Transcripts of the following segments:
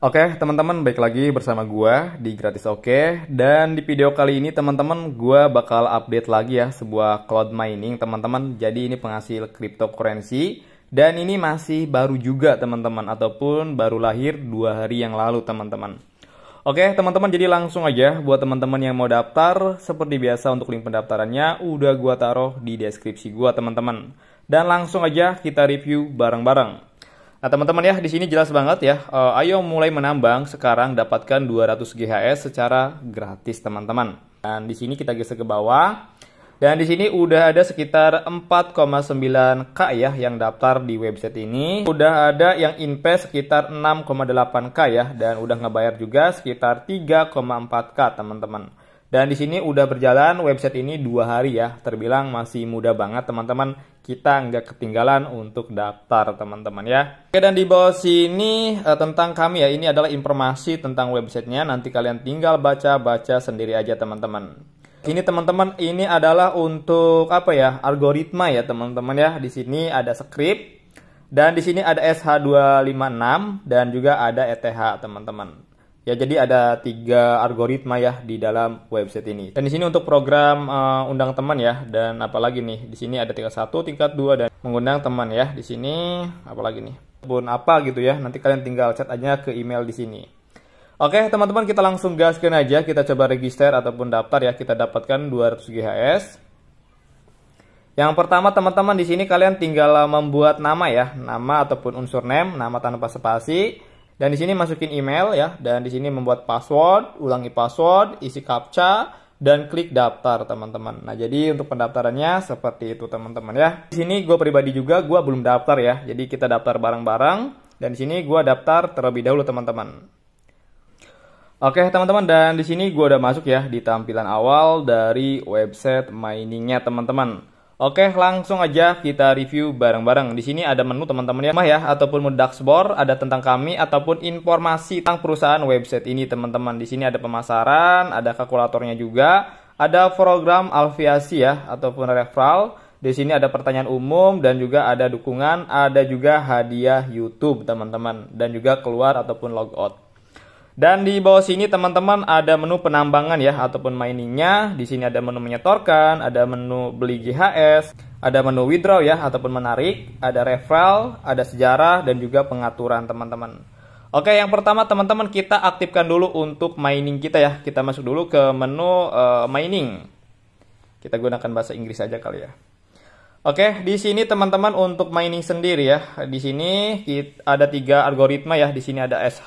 Oke, okay, teman-teman, baik lagi bersama gua di Gratis Oke. Okay. Dan di video kali ini teman-teman, gua bakal update lagi ya sebuah cloud mining, teman-teman. Jadi ini penghasil cryptocurrency dan ini masih baru juga, teman-teman, ataupun baru lahir dua hari yang lalu, teman-teman. Oke, okay, teman-teman, jadi langsung aja buat teman-teman yang mau daftar, seperti biasa untuk link pendaftarannya udah gua taruh di deskripsi gua, teman-teman. Dan langsung aja kita review bareng-bareng. Nah teman-teman ya di sini jelas banget ya. Uh, ayo mulai menambang sekarang dapatkan 200 GHS secara gratis teman-teman. Dan di sini kita geser ke bawah. Dan di sini udah ada sekitar 4,9k ya yang daftar di website ini. Udah ada yang invest sekitar 6,8k ya dan udah ngebayar juga sekitar 3,4k teman-teman. Dan di sini udah berjalan website ini dua hari ya, terbilang masih muda banget teman-teman. Kita nggak ketinggalan untuk daftar teman-teman ya. Oke dan di bawah sini eh, tentang kami ya, ini adalah informasi tentang websitenya. Nanti kalian tinggal baca-baca sendiri aja teman-teman. Ini teman-teman ini adalah untuk apa ya algoritma ya teman-teman ya. Di sini ada script dan di sini ada SH256 dan juga ada ETH teman-teman. Ya jadi ada tiga algoritma ya di dalam website ini. Dan di sini untuk program uh, undang teman ya dan apalagi nih di sini ada tingkat satu, tingkat dua dan mengundang teman ya di sini apalagi nih pun apa gitu ya nanti kalian tinggal chat aja ke email di sini. Oke teman-teman kita langsung gaskan aja kita coba register ataupun daftar ya kita dapatkan 200 GHS. Yang pertama teman-teman di sini kalian tinggal membuat nama ya nama ataupun unsur name nama tanpa spasi dan di sini masukin email ya, dan di sini membuat password, ulangi password, isi captcha, dan klik daftar teman-teman. Nah jadi untuk pendaftarannya seperti itu teman-teman ya. Di sini gue pribadi juga gue belum daftar ya, jadi kita daftar bareng-bareng. Dan di sini gue daftar terlebih dahulu teman-teman. Oke teman-teman dan di sini gue udah masuk ya di tampilan awal dari website miningnya teman-teman. Oke, langsung aja kita review bareng-bareng. Di sini ada menu teman-teman ya, ya, ataupun menu dashboard, ada tentang kami ataupun informasi tentang perusahaan website ini teman-teman. Di sini ada pemasaran, ada kalkulatornya juga, ada program alfiasi ya ataupun referral. Di sini ada pertanyaan umum dan juga ada dukungan, ada juga hadiah YouTube teman-teman dan juga keluar ataupun logout. Dan di bawah sini teman-teman ada menu penambangan ya ataupun miningnya. Di sini ada menu menyetorkan, ada menu beli GHS, ada menu withdraw ya ataupun menarik, ada referral, ada sejarah dan juga pengaturan teman-teman. Oke, yang pertama teman-teman kita aktifkan dulu untuk mining kita ya. Kita masuk dulu ke menu uh, mining. Kita gunakan bahasa Inggris aja kali ya. Oke, di sini teman-teman untuk mining sendiri ya. Di sini ada tiga algoritma ya. Di sini ada SH,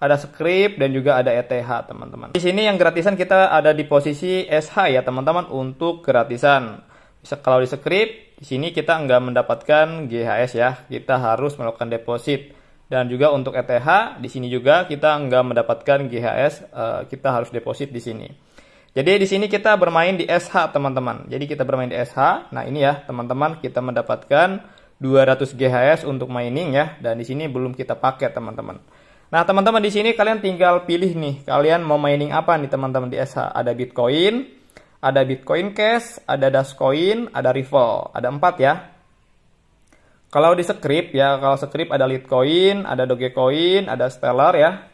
ada script dan juga ada ETH teman-teman. Di sini yang gratisan kita ada di posisi SH ya teman-teman untuk gratisan. Bisa Kalau di script di sini kita nggak mendapatkan GHS ya, kita harus melakukan deposit. Dan juga untuk ETH di sini juga kita nggak mendapatkan GHS, eh, kita harus deposit di sini. Jadi di sini kita bermain di SH teman-teman. Jadi kita bermain di SH. Nah ini ya teman-teman kita mendapatkan 200 GHS untuk mining ya. Dan di sini belum kita pakai teman-teman. Nah, teman-teman di sini kalian tinggal pilih nih, kalian mau mining apa nih teman-teman di SH? Ada Bitcoin, ada Bitcoin Cash, ada Dashcoin, ada Ripple. Ada empat ya. Kalau di script ya, kalau script ada Litecoin, ada Dogecoin, ada Stellar ya.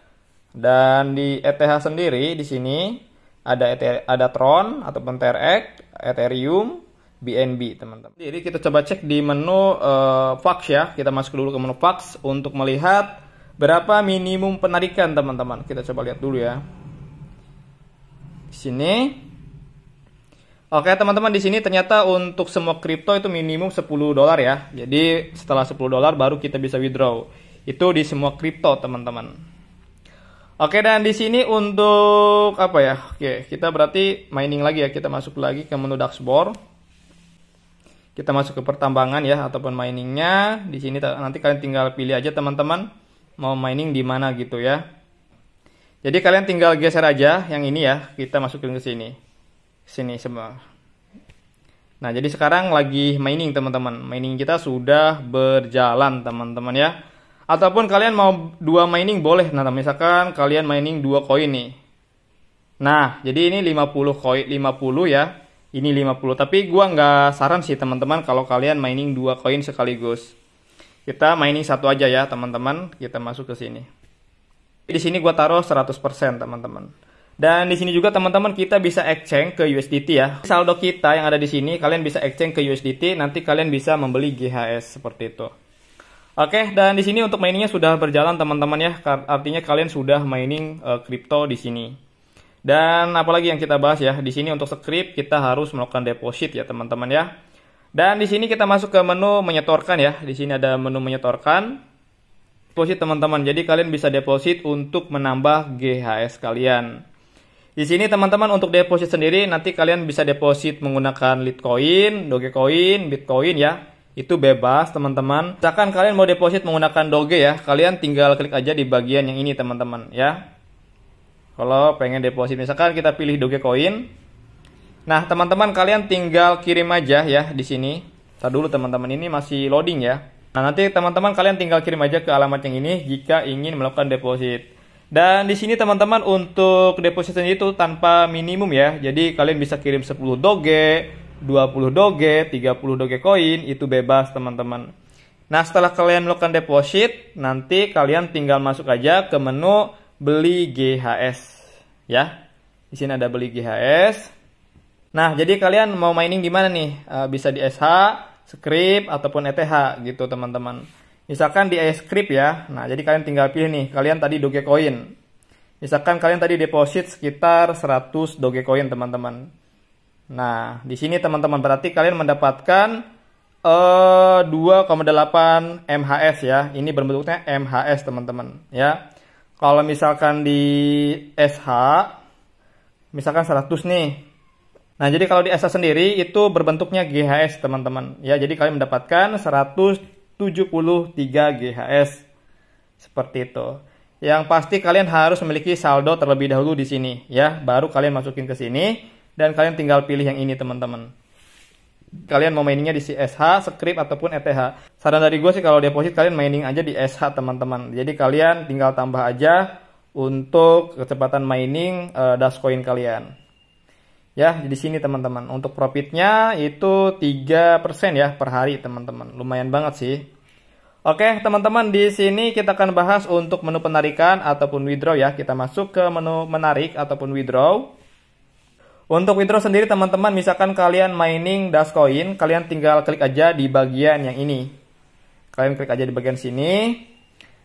Dan di ETH sendiri di sini ada ETH, ada Tron ataupun TRX, Ethereum, BNB teman-teman. Jadi kita coba cek di menu uh, Fox ya. Kita masuk dulu ke menu Fox untuk melihat Berapa minimum penarikan teman-teman? Kita coba lihat dulu ya. Di sini. Oke teman-teman di sini ternyata untuk semua kripto itu minimum 10 dolar ya. Jadi setelah 10 dolar baru kita bisa withdraw. Itu di semua kripto teman-teman. Oke dan di sini untuk apa ya? Oke kita berarti mining lagi ya. Kita masuk lagi ke menu dashboard. Kita masuk ke pertambangan ya ataupun miningnya. Di sini nanti kalian tinggal pilih aja teman-teman mau mining di mana gitu ya. Jadi kalian tinggal geser aja yang ini ya, kita masukin ke sini. Sini semua. Nah, jadi sekarang lagi mining teman-teman. Mining kita sudah berjalan teman-teman ya. Ataupun kalian mau dua mining boleh. Nah, misalkan kalian mining dua koin nih. Nah, jadi ini 50 koin, 50 ya. Ini 50, tapi gua nggak saran sih teman-teman kalau kalian mining dua koin sekaligus. Kita mainin satu aja ya teman-teman, kita masuk ke sini. Di sini gua taruh 100% teman-teman. Dan di sini juga teman-teman kita bisa exchange ke USDT ya. Saldo kita yang ada di sini kalian bisa exchange ke USDT, nanti kalian bisa membeli GHS seperti itu. Oke, dan di sini untuk miningnya sudah berjalan teman-teman ya. Artinya kalian sudah mining eh, kripto uh, di sini. Dan apalagi yang kita bahas ya, di sini untuk script kita harus melakukan deposit ya teman-teman ya. Dan di sini kita masuk ke menu menyetorkan ya. Di sini ada menu menyetorkan. Deposit teman-teman. Jadi kalian bisa deposit untuk menambah GHS kalian. Di sini teman-teman untuk deposit sendiri nanti kalian bisa deposit menggunakan Litecoin, Dogecoin, Bitcoin ya. Itu bebas teman-teman. Misalkan kalian mau deposit menggunakan Doge ya, kalian tinggal klik aja di bagian yang ini teman-teman ya. Kalau pengen deposit misalkan kita pilih Dogecoin, Nah, teman-teman kalian tinggal kirim aja ya di sini. Tadi dulu teman-teman ini masih loading ya. Nah, nanti teman-teman kalian tinggal kirim aja ke alamat yang ini jika ingin melakukan deposit. Dan di sini teman-teman untuk depositnya itu tanpa minimum ya. Jadi kalian bisa kirim 10 doge, 20 doge, 30 doge koin itu bebas teman-teman. Nah, setelah kalian melakukan deposit, nanti kalian tinggal masuk aja ke menu beli GHS ya. Di sini ada beli GHS. Nah, jadi kalian mau mining di mana nih? Eh, bisa di SH, script ataupun ETH gitu, teman-teman. Misalkan di script ya. Nah, jadi kalian tinggal pilih nih. Kalian tadi Dogecoin. Misalkan kalian tadi deposit sekitar 100 Dogecoin, teman-teman. Nah, di sini teman-teman berarti kalian mendapatkan uh, 2,8 MHS ya. Ini berbentuknya MHS, teman-teman, ya. Kalau misalkan di SH misalkan 100 nih, Nah, jadi kalau di SS sendiri itu berbentuknya GHS, teman-teman. Ya, jadi kalian mendapatkan 173 GHS. Seperti itu. Yang pasti kalian harus memiliki saldo terlebih dahulu di sini, ya. Baru kalian masukin ke sini dan kalian tinggal pilih yang ini, teman-teman. Kalian mau miningnya di CSH, script ataupun ETH. Saran dari gue sih kalau deposit kalian mining aja di SH, teman-teman. Jadi kalian tinggal tambah aja untuk kecepatan mining uh, eh, dashcoin kalian. Ya, di sini teman-teman. Untuk profitnya itu 3% ya per hari teman-teman. Lumayan banget sih. Oke, teman-teman, di sini kita akan bahas untuk menu penarikan ataupun withdraw ya. Kita masuk ke menu menarik ataupun withdraw. Untuk withdraw sendiri teman-teman, misalkan kalian mining Dashcoin, kalian tinggal klik aja di bagian yang ini. Kalian klik aja di bagian sini.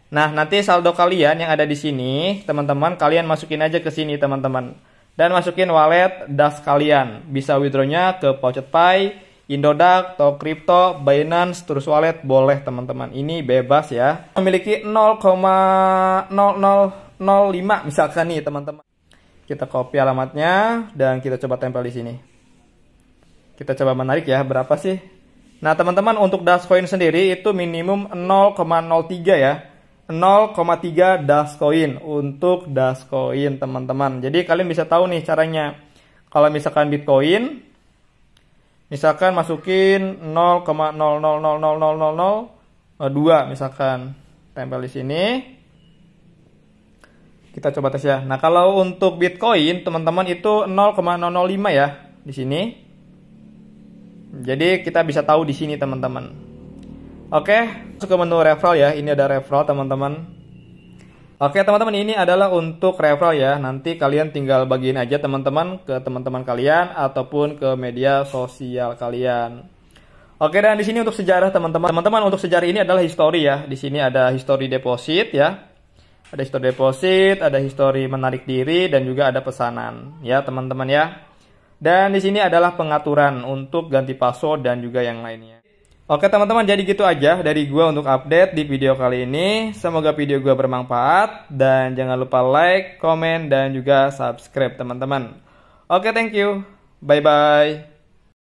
Nah, nanti saldo kalian yang ada di sini, teman-teman, kalian masukin aja ke sini, teman-teman dan masukin wallet das kalian. Bisa withdrawnya ke Pocket Pay, Indodax, atau Crypto, Binance, terus wallet boleh teman-teman. Ini bebas ya. Memiliki 0,0005 misalkan nih teman-teman. Kita copy alamatnya dan kita coba tempel di sini. Kita coba menarik ya berapa sih? Nah teman-teman untuk coin sendiri itu minimum 0,03 ya 0,3 Dashcoin untuk Dashcoin teman-teman. Jadi kalian bisa tahu nih caranya. Kalau misalkan Bitcoin, misalkan masukin 0,0000002 misalkan tempel di sini. Kita coba tes ya. Nah kalau untuk Bitcoin teman-teman itu 0,005 ya di sini. Jadi kita bisa tahu di sini teman-teman. Oke, masuk ke menu referral ya. Ini ada referral teman-teman. Oke teman-teman ini adalah untuk referral ya. Nanti kalian tinggal bagiin aja teman-teman ke teman-teman kalian ataupun ke media sosial kalian. Oke dan di sini untuk sejarah teman-teman. Teman-teman untuk sejarah ini adalah histori ya. Di sini ada histori deposit ya. Ada histori deposit, ada histori menarik diri dan juga ada pesanan ya teman-teman ya. Dan di sini adalah pengaturan untuk ganti password dan juga yang lainnya. Oke teman-teman jadi gitu aja dari gue untuk update di video kali ini. Semoga video gue bermanfaat dan jangan lupa like, komen, dan juga subscribe teman-teman. Oke thank you. Bye-bye.